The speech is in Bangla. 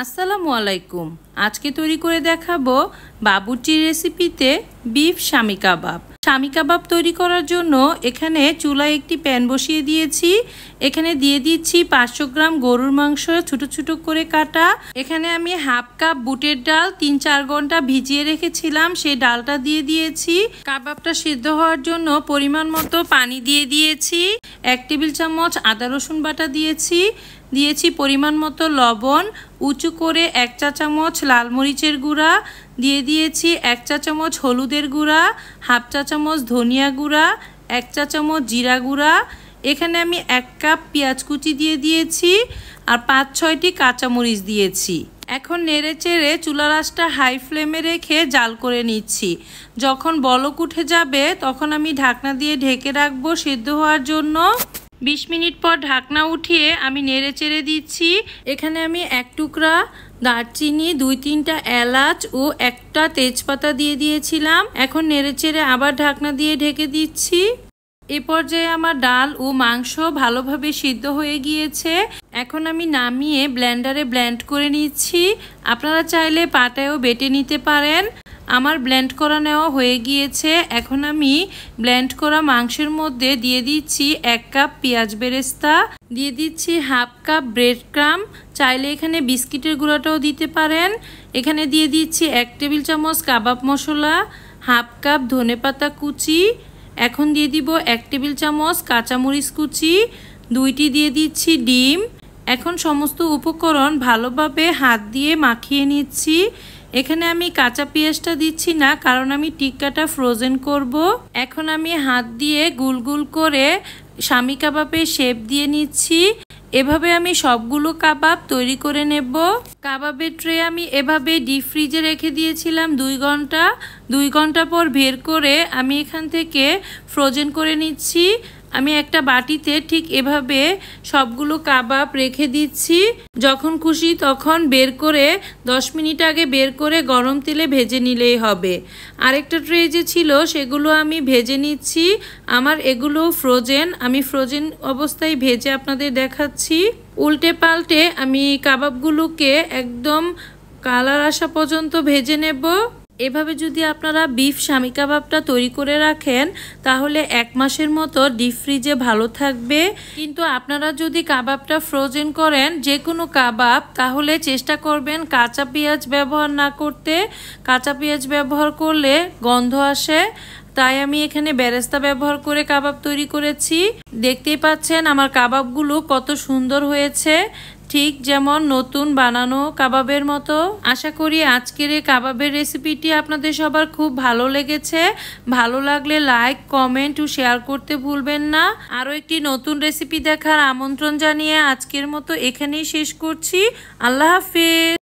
আসসালামু আলাইকুম আজকে তৈরি করে দেখাবো বাবুটির রেসিপিতে বিফ স্বামী কাবাব স্বামী কাবাব তৈরি করার জন্য এখানে চুলায় একটি প্যান বসিয়ে দিয়েছি এখানে দিয়ে দিচ্ছি পাঁচশো গ্রাম গরুর মাংস ছোট ছোটো করে কাটা এখানে আমি হাফ কাপ বুটের ডাল তিন চার ঘন্টা ভিজিয়ে রেখেছিলাম সেই ডালটা দিয়ে দিয়েছি কাবাবটা সিদ্ধ হওয়ার জন্য পরিমাণ মতো পানি দিয়ে দিয়েছি এক টেবিল চামচ আদা রসুন বাটা দিয়েছি দিয়েছি পরিমাণ মতো লবণ উঁচু করে এক চা চামচ লাল মরিচের গুঁড়া দিয়ে দিয়েছি এক চা চামচ হলুদের গুঁড়া হাফ চা চামচ ধনিয়া গুঁড়া এক চা চামচ জিরা গুঁড়া এখানে আমি এক কাপ পেঁয়াজ কুচি দিয়ে দিয়েছি আর পাঁচ ছয়টি কাঁচামরিচ দিয়েছি এখন নেড়ে চেড়ে চুলারাসটা হাই ফ্লেমে রেখে জাল করে নিচ্ছি যখন বলক উঠে যাবে তখন আমি ঢাকনা দিয়ে ঢেকে রাখবো সিদ্ধ হওয়ার জন্য ২০ মিনিট পর ঢাকনা উঠিয়ে আমি নেড়ে চেড়ে দিচ্ছি এখানে আমি এক টুকরা দারচিনি দুই তিনটা এলাচ ও একটা তেজপাতা দিয়ে দিয়েছিলাম এখন নেড়ে চেড়ে আবার ঢাকনা দিয়ে ঢেকে দিচ্ছি এ পর্যায়ে আমার ডাল ও মাংস ভালোভাবে সিদ্ধ হয়ে গিয়েছে এখন আমি নামিয়ে ব্ল্যান্ডারে ব্ল্যান্ড করে নিচ্ছি আপনারা চাইলে পাটায়ও বেটে নিতে পারেন আমার ব্ল্যান্ড করা নেওয়া হয়ে গিয়েছে এখন আমি ব্ল্যান্ড করা মাংসের মধ্যে দিয়ে দিচ্ছি এক কাপ পেঁয়াজ বেরেস্তা দিয়ে দিচ্ছি হাফ কাপ ব্রেড ক্রাম চাইলে এখানে বিস্কিটের গুঁড়াটাও দিতে পারেন এখানে দিয়ে দিচ্ছি এক টেবিল চামচ কাবাব মশলা হাফ কাপ ধনে পাতা কুচি এখন দিয়ে দিব এক টেবিল চামচ কাঁচামরিচ কুচি দুইটি দিয়ে দিচ্ছি ডিম এখন সমস্ত উপকরণ ভালোভাবে হাত দিয়ে মাখিয়ে নিচ্ছি এখানে আমি কাঁচা পেঁয়াজটা দিচ্ছি না কারণ আমি টিক্কাটা ফ্রোজেন করব। এখন আমি হাত দিয়ে গুল গুল করে স্বামী কাবাবে শেপ দিয়ে নিচ্ছি এভাবে আমি সবগুলো কাবাব তৈরি করে নেব কাবাবের ট্রে আমি এভাবে ডিপ ফ্রিজে রেখে দিয়েছিলাম দুই ঘন্টা দুই ঘন্টা পর বের করে আমি এখান থেকে ফ্রোজেন করে নিচ্ছি আমি একটা বাটিতে ঠিক এভাবে সবগুলো কাবাব রেখে দিচ্ছি যখন খুশি তখন বের করে দশ মিনিট আগে বের করে গরম তেলে ভেজে নিলেই হবে আরেকটা ট্রে যে ছিল সেগুলো আমি ভেজে নিচ্ছি আমার এগুলো ফ্রোজেন আমি ফ্রোজেন অবস্থায় ভেজে আপনাদের দেখাচ্ছি উল্টে পাল্টে আমি কাবাবগুলোকে একদম কালার আসা পর্যন্ত ভেজে নেব এভাবে যদি আপনারা বিফ স্বামী কাবাবটা তৈরি করে রাখেন তাহলে এক মাসের মতো ডিপ ফ্রিজে ভালো থাকবে কিন্তু আপনারা যদি কাবাবটা ফ্রোজেন করেন যে কোনো কাবাব তাহলে চেষ্টা করবেন কাঁচা পেঁয়াজ ব্যবহার না করতে কাঁচা পেঁয়াজ ব্যবহার করলে গন্ধ আসে তাই আমি এখানে ব্যারেস্তা ব্যবহার করে কাবাব তৈরি করেছি দেখতেই পাচ্ছেন আমার কাবাবগুলো কত সুন্দর হয়েছে ঠিক যেমন নতুন বানানো কাবাবের মতো আশা করি আজকের এই কাবাবের রেসিপিটি আপনাদের সবার খুব ভালো লেগেছে ভালো লাগলে লাইক কমেন্ট ও শেয়ার করতে ভুলবেন না আরও একটি নতুন রেসিপি দেখার আমন্ত্রণ জানিয়ে আজকের মতো এখানেই শেষ করছি আল্লাহ হাফিজ